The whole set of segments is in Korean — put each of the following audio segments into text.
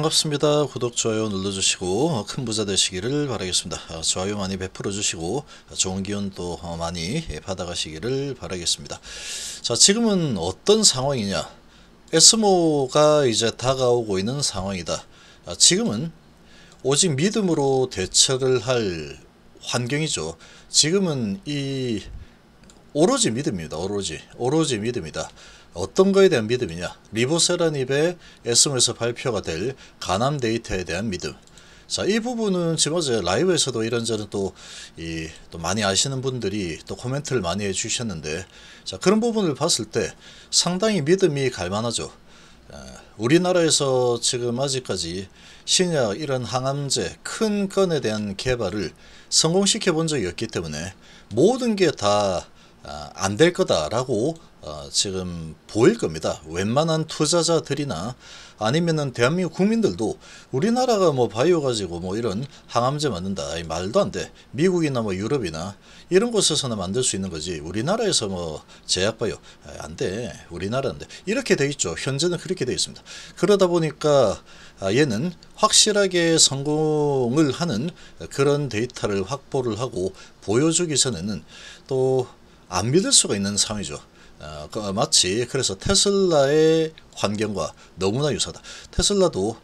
반갑습니다. 구독, 좋아요 눌러주시고 큰 부자 되시기를 바라겠습니다. 아, 좋아요 많이 베풀어주시고 좋은 기운 또 많이 받아가시기를 바라겠습니다. 자 지금은 어떤 상황이냐 에스모가 이제 다가오고 있는 상황이다. 아, 지금은 오직 믿음으로 대처를 할 환경이죠. 지금은 이 오로지 믿음입니다. 오로지 오로지 믿음이다. 어떤 거에 대한 믿음이냐? 리보세라닙의 에스에서 발표가 될 간암 데이터에 대한 믿음. 자, 이 부분은 지금 어제 라이브에서도 이런저런 또, 이, 또 많이 아시는 분들이 또 코멘트를 많이 해주셨는데, 자, 그런 부분을 봤을 때 상당히 믿음이 갈만하죠. 어, 우리나라에서 지금 아직까지 신약 이런 항암제 큰 건에 대한 개발을 성공시켜 본 적이 없기 때문에 모든 게 다 안될 아, 거다라고 어, 지금 보일 겁니다. 웬만한 투자자들이나 아니면은 대한민국 국민들도 우리나라가 뭐 바이오 가지고 뭐 이런 항암제 만든다 아니, 말도 안 돼. 미국이나 뭐 유럽이나 이런 곳에서나 만들 수 있는 거지. 우리나라에서 뭐 제약 바이오 아, 안 돼. 우리나라 안데 이렇게 돼 있죠. 현재는 그렇게 돼 있습니다. 그러다 보니까 아, 얘는 확실하게 성공을 하는 그런 데이터를 확보를 하고 보여주기 전에는 또 안 믿을 수가 있는 상황이죠. 어, 그, 마치 그래서 테슬라의 환경과 너무나 유사다. 테슬라도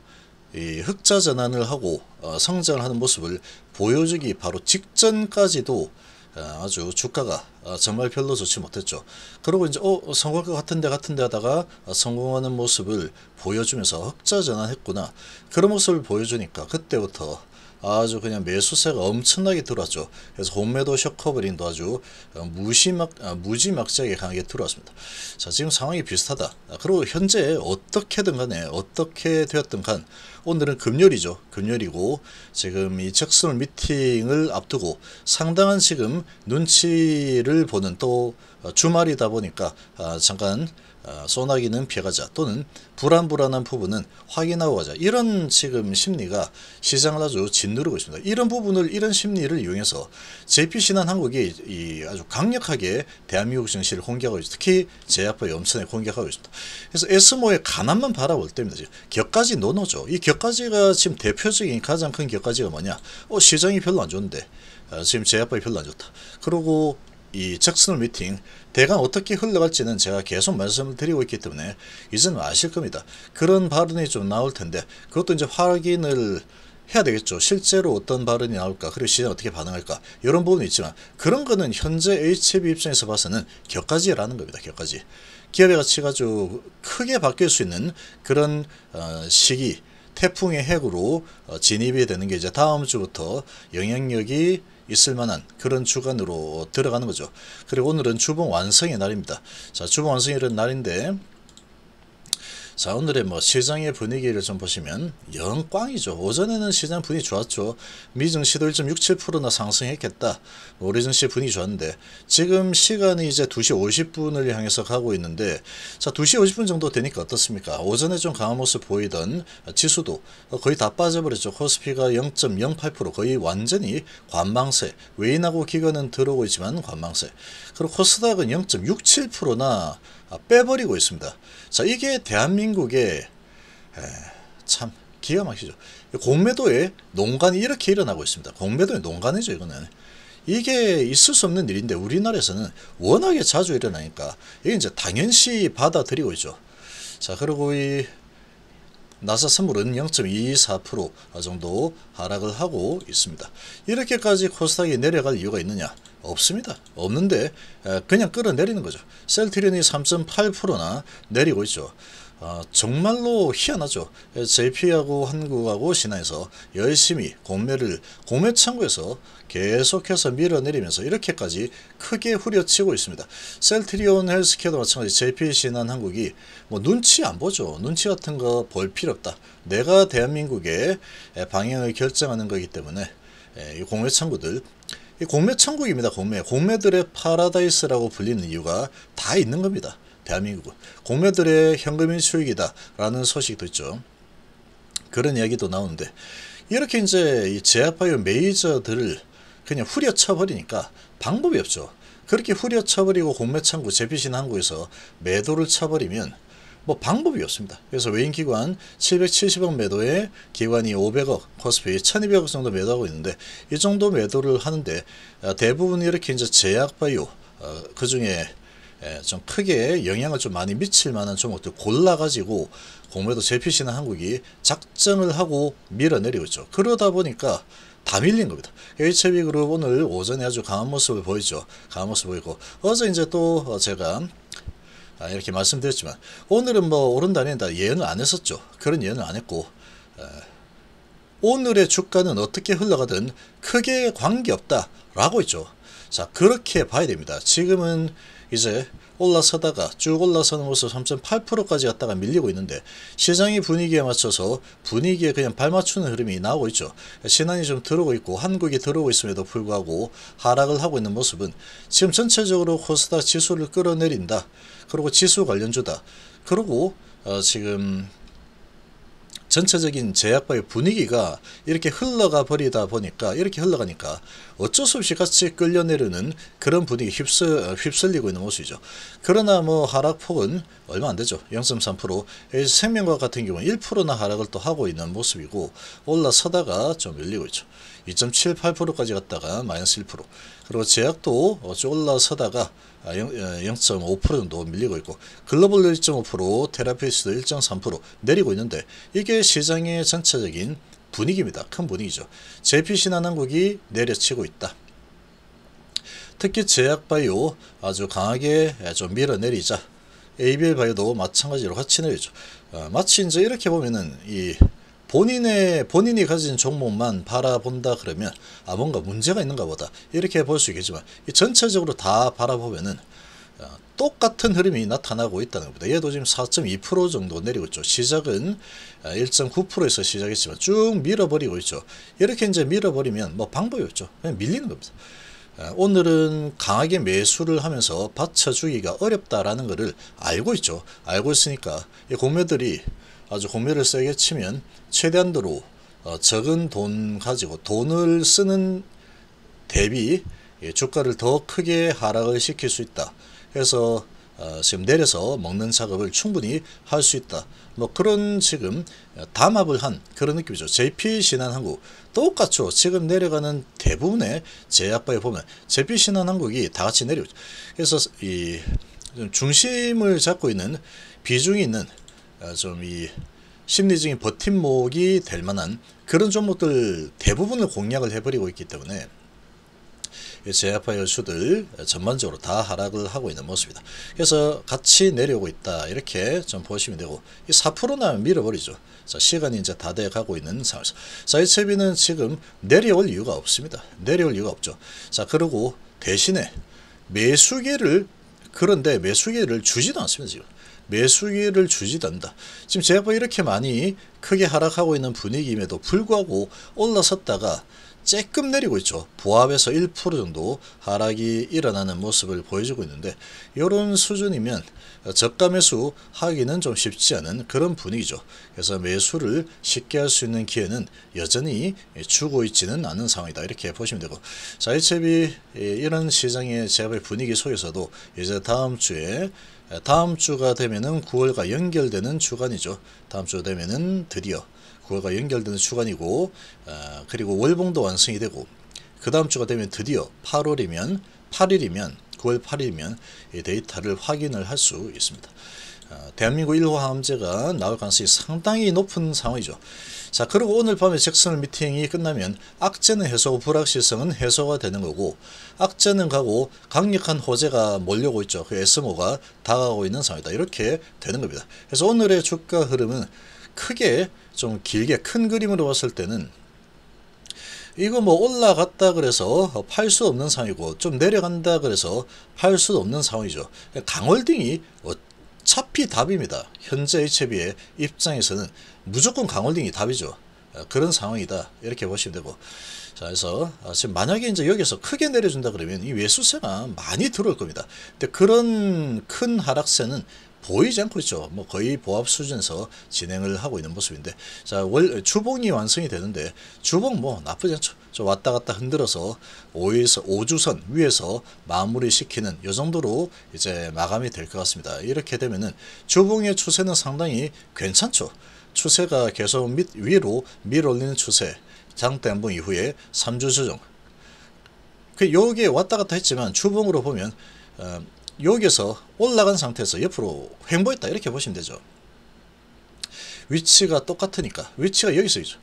이 흑자 전환을 하고 어, 성장하는 모습을 보여주기 바로 직전까지도 어, 아주 주가가 어, 정말 별로 좋지 못했죠. 그리고 이제 어 성공할 것 같은데 같은데 하다가 어, 성공하는 모습을 보여주면서 흑자 전환했구나. 그런 모습을 보여주니까 그때부터 아주 그냥 매수세가 엄청나게 들어왔죠. 그래서 홈매도 셔커버링도 아주 어, 무시막, 아, 무지막지하게 강하게 들어왔습니다. 자 지금 상황이 비슷하다. 아, 그리고 현재 어떻게든 간에 어떻게 되었든 간 오늘은 금요일이죠. 금요일이고 지금 이적선 미팅을 앞두고 상당한 지금 눈치를 보는 또 어, 주말이다 보니까 아, 잠깐 어, 소나기는 피해가자 또는 불안불안한 부분은 확인하고 가자 이런 지금 심리가 시장을 아주 짓누르고 있습니다. 이런 부분을 이런 심리를 이용해서 JPC는 한국이 이 아주 강력하게 대한민국 증시를 공격하고 있습니다. 특히 제약파 염천에 공격하고 있습니다. 그래서 에스모의 가난만 바라볼 때입니다. 지금 격가지 논어죠. 이 격가지가 지금 대표적인 가장 큰 격가지가 뭐냐 어, 시장이 별로 안 좋은데 어, 지금 제약파이 별로 안 좋다. 그리고 이 적선을 미팅 대강 어떻게 흘러갈지는 제가 계속 말씀을 드리고 있기 때문에 이제는 아실 겁니다. 그런 발언이 좀 나올 텐데 그것도 이제 확인을 해야 되겠죠. 실제로 어떤 발언이 나올까 그리고 시장 어떻게 반응할까 이런 부분이 있지만 그런 거는 현재 HB 입장에서 봐서는 격가지라는 겁니다. 격가지. 기업의 가치가 좀 크게 바뀔 수 있는 그런 어, 시기 태풍의 핵으로 어, 진입이 되는 게 이제 다음 주부터 영향력이 있을 만한 그런 주간으로 들어가는 거죠. 그리고 오늘은 주봉 완성의 날입니다. 자, 주봉 완성일은 날인데 자 오늘의 뭐 시장의 분위기를 좀 보시면 영광이죠 오전에는 시장 분위기 좋았죠. 미증시도 1.67%나 상승했겠다. 우리 뭐 증시 분위기 좋았는데 지금 시간이 이제 2시 50분을 향해서 가고 있는데 자 2시 50분 정도 되니까 어떻습니까? 오전에 좀 강한 모습 보이던 지수도 거의 다 빠져버렸죠. 코스피가 0.08% 거의 완전히 관망세 외인하고 기관은 들어오고 있지만 관망세 그리고 코스닥은 0.67%나 아, 빼버리고 있습니다. 자, 이게 대한민국의 참 기가 막히죠. 공매도에 농간이 이렇게 일어나고 있습니다. 공매도에 농간이죠, 이거는. 이게 있을 수 없는 일인데 우리나라에서는 워낙에 자주 일어나니까 이게 이제 당연시 받아들이고 있죠. 자, 그리고 이 나사 선물은 0.24% 정도 하락을 하고 있습니다. 이렇게까지 코스닥이 내려갈 이유가 있느냐? 없습니다. 없는데 그냥 끌어내리는 거죠. 셀트리온이 3.8%나 내리고 있죠. 아, 정말로 희한하죠. JP하고 한국하고 신화에서 열심히 공매를 공매 창구에서 계속해서 밀어내리면서 이렇게까지 크게 후려치고 있습니다. 셀트리온 헬스케어도 마찬가지 JP 신한 한국이 뭐 눈치 안 보죠. 눈치 같은 거 볼 필요 없다. 내가 대한민국의 방향을 결정하는 거기 때문에 이 공매 창구들 이 공매 천국입니다. 공매. 공매들의 파라다이스라고 불리는 이유가 다 있는 겁니다. 대한민국은. 공매들의 현금인 수익이다. 라는 소식도 있죠. 그런 이야기도 나오는데 이렇게 이제 제압하여 메이저들을 그냥 후려쳐버리니까 방법이 없죠. 그렇게 후려쳐버리고 공매창구 재피신 한국에서 매도를 쳐버리면 뭐 방법이 없습니다. 그래서 외인기관 770억 매도에 기관이 500억, 코스피 1200억 정도 매도하고 있는데 이 정도 매도를 하는데 아, 대부분 이렇게 이제 제약바이오 어, 그 중에 좀 크게 영향을 좀 많이 미칠 만한 종목들 골라가지고 공매도 재피시는 한국이 작전을 하고 밀어내리고 있죠. 그러다 보니까 다 밀린 겁니다. HB그룹 오늘 오전에 아주 강한 모습을 보이죠. 강한 모습 을 보이고 어제 이제 또 제가 아, 이렇게 말씀드렸지만 오늘은 뭐 오른다는다 예언을 안 했었죠. 그런 예언을 안 했고 어, 오늘의 주가는 어떻게 흘러가든 크게 관계없다라고 있죠. 자 그렇게 봐야 됩니다. 지금은 이제 올라서다가 쭉 올라서는 모습 3.8%까지 갔다가 밀리고 있는데 시장의 분위기에 맞춰서 분위기에 그냥 발맞추는 흐름이 나오고 있죠. 신한이 좀 들어오고 있고 한국이 들어오고 있음에도 불구하고 하락을 하고 있는 모습은 지금 전체적으로 코스닥 지수를 끌어내린다. 그리고 지수 관련주다. 그리고 어 지금 전체적인 제약바의 분위기가 이렇게 흘러가 버리다 보니까 이렇게 흘러가니까 어쩔 수 없이 같이 끌려내려는 그런 분위기 휩쓸, 어, 휩쓸리고 있는 모습이죠. 그러나 뭐 하락폭은 얼마 안 되죠. 0.3% 생명과 같은 경우는 1%나 하락을 또 하고 있는 모습이고 올라서다가 좀 밀리고 있죠. 2.78%까지 갔다가 마이너스 1% 그리고 제약도 올라서다가 0.5% 아, 어, 정도 밀리고 있고 글로벌 1.5% 테라피스도 1.3% 내리고 있는데 이게 시장의 전체적인 분위기입니다. 큰 분위기죠. 제피신한한국이 내려치고 있다. 특히 제약바이오 아주 강하게 좀 밀어내리자 ABL바이오도 마찬가지로 같이 내리죠. 아, 마치 이제 이렇게 보면은 이 본인의 본인이 가진 종목만 바라본다 그러면 아 뭔가 문제가 있는가 보다 이렇게 볼 수 있겠지만 이 전체적으로 다 바라보면은 어, 똑같은 흐름이 나타나고 있다는 겁니다. 얘도 지금 4.2% 정도 내리고 있죠. 시작은 1.9%에서 어, 시작했지만 쭉 밀어버리고 있죠. 이렇게 이제 밀어버리면 뭐 방법이 없죠. 그냥 밀리는 겁니다. 어, 오늘은 강하게 매수를 하면서 받쳐주기가 어렵다라는 것을 알고 있죠. 알고 있으니까 이 공매들이 아주 공멸을 세게 치면 최대한도로 어, 적은 돈 가지고 돈을 쓰는 대비 예, 주가를 더 크게 하락을 시킬 수 있다. 그래서 어, 지금 내려서 먹는 작업을 충분히 할 수 있다. 뭐 그런 지금 어, 담합을 한 그런 느낌이죠. JP신한한국 똑같죠. 지금 내려가는 대부분의 제약바에 보면 JP신한한국이 다 같이 내려오죠. 그래서 이 중심을 잡고 있는 비중이 있는 아, 좀이 심리적인 버팀목이 될 만한 그런 종목들 대부분을 공략을 해버리고 있기 때문에 제약파 여수들 전반적으로 다 하락을 하고 있는 모습이다. 그래서 같이 내려오고 있다. 이렇게 좀 보시면 되고 이 4%나 밀어버리죠. 자, 시간이 이제 다 돼가고 있는 상황에서 사이채비는 지금 내려올 이유가 없습니다. 내려올 이유가 없죠. 자 그리고 대신에 매수기를 그런데 매수기를 주지도 않습니다. 지금 매수기회를 주지도 다 지금 제법 이렇게 많이 크게 하락하고 있는 분위기임에도 불구하고 올라섰다가 쬐끔 내리고 있죠. 보합에서 1% 정도 하락이 일어나는 모습을 보여주고 있는데 이런 수준이면 저가 매수 하기는 좀 쉽지 않은 그런 분위기죠. 그래서 매수를 쉽게 할 수 있는 기회는 여전히 주고 있지는 않은 상황이다. 이렇게 보시면 되고 자이첩이 예, 이런 시장의 제압의 분위기 속에서도 이제 다음 주에 예, 다음 주가 되면은 9월과 연결되는 주간이죠. 다음 주 되면은 드디어 9월과 연결되는 주간이고 어, 그리고 월봉도 완성이 되고 그 다음 주가 되면 드디어 8월이면 8일이면 9월 8일이면 이 데이터를 확인을 할 수 있습니다. 어, 대한민국 1호 항암제가 나올 가능성이 상당히 높은 상황이죠. 자 그리고 오늘 밤에 잭슨 미팅이 끝나면 악재는 해소고 불확실성은 해소가 되는 거고 악재는 가고 강력한 호재가 몰려오고 있죠. 그 에스모가 다가오고 있는 상황이다. 이렇게 되는 겁니다. 그래서 오늘의 주가 흐름은 크게 좀 길게 큰 그림으로 봤을 때는 이거 뭐 올라갔다 그래서 팔 수 없는 상황이고 좀 내려간다 그래서 팔 수 없는 상황이죠. 강월딩이 차피 답입니다. 현재 HB의 입장에서는 무조건 강홀딩이 답이죠. 아, 그런 상황이다 이렇게 보시면 되고 자 그래서 아, 지금 만약에 이제 여기서 크게 내려준다 그러면 이 외수세가 많이 들어올 겁니다 근데 그런 큰 하락세는 보이지 않고 있죠. 그렇죠. 뭐 거의 보합 수준에서 진행을 하고 있는 모습인데 자 월, 주봉이 완성이 되는데 주봉 뭐 나쁘지 않죠. 저 왔다 갔다 흔들어서 5에서 5주선 위에서 마무리시키는 요 정도로 이제 마감이 될 것 같습니다. 이렇게 되면은 주봉의 추세는 상당히 괜찮죠. 추세가 계속 밑, 위로 밀올리는 어 추세 장대 한번 이후에 3주 조정 그 여기에 왔다 갔다 했지만 주봉으로 보면 어, 여기서 올라간 상태에서 옆으로 횡보했다 이렇게 보시면 되죠. 위치가 똑같으니까 위치가 여기서 있죠.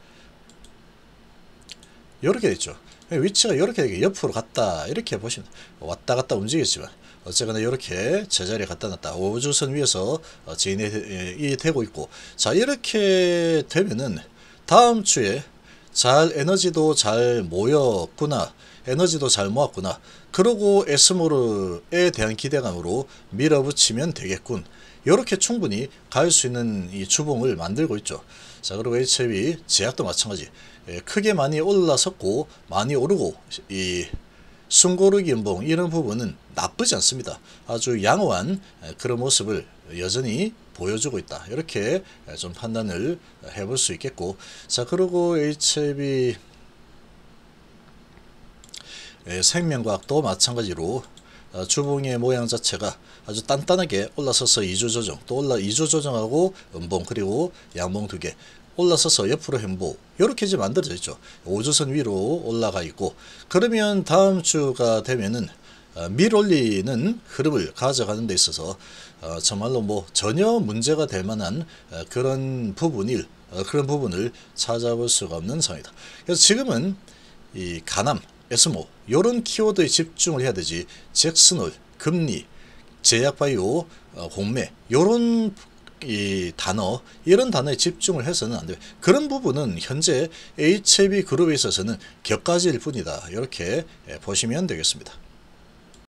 이렇게 됐죠. 위치가 이렇게 되게 옆으로 갔다 이렇게 보시면 왔다 갔다 움직였지만 어쨌거나 이렇게 제자리에 갖다 놨다 5주선 위에서 진행이 어, 예, 되고 있고 자 이렇게 되면은 다음 주에 잘 에너지도 잘 모였구나 에너지도 잘 모았구나 그러고 에스모르에 대한 기대감으로 밀어붙이면 되겠군. 이렇게 충분히 갈 수 있는 이 주봉을 만들고 있죠. 자 그리고 HLB 제약도 마찬가지. 예, 크게 많이 올라섰고 많이 오르고 이 숨고르기 연봉 이런 부분은 나쁘지 않습니다. 아주 양호한 예, 그런 모습을 여전히 보여주고 있다. 이렇게 예, 좀 판단을 해 볼 수 있겠고 자 그리고 HLB 예, 생명과학도 마찬가지로 어, 주봉의 모양 자체가 아주 단단하게 올라서서 이조 조정 또 올라 이조 조정하고 음봉 그리고 양봉 두 개 올라서서 옆으로 행보 이렇게 이제 만들어져 있죠. 5조선 위로 올라가 있고 그러면 다음 주가 되면은 어, 밀올리는 흐름을 가져가는 데 있어서 어, 정말로 뭐 전혀 문제가 될 만한 그런 부분일 그런 부분을 찾아볼 수가 없는 상황이다. 그래서 지금은 이 가남 에스모 이런 키워드에 집중을 해야 되지 잭슨홀, 금리, 제약바이오, 어, 공매 이런 이 단어 이런 단어에 집중을 해서는 안돼 그런 부분은 현재 HB 그룹에 있어서는 격가지일 뿐이다. 이렇게 보시면 되겠습니다.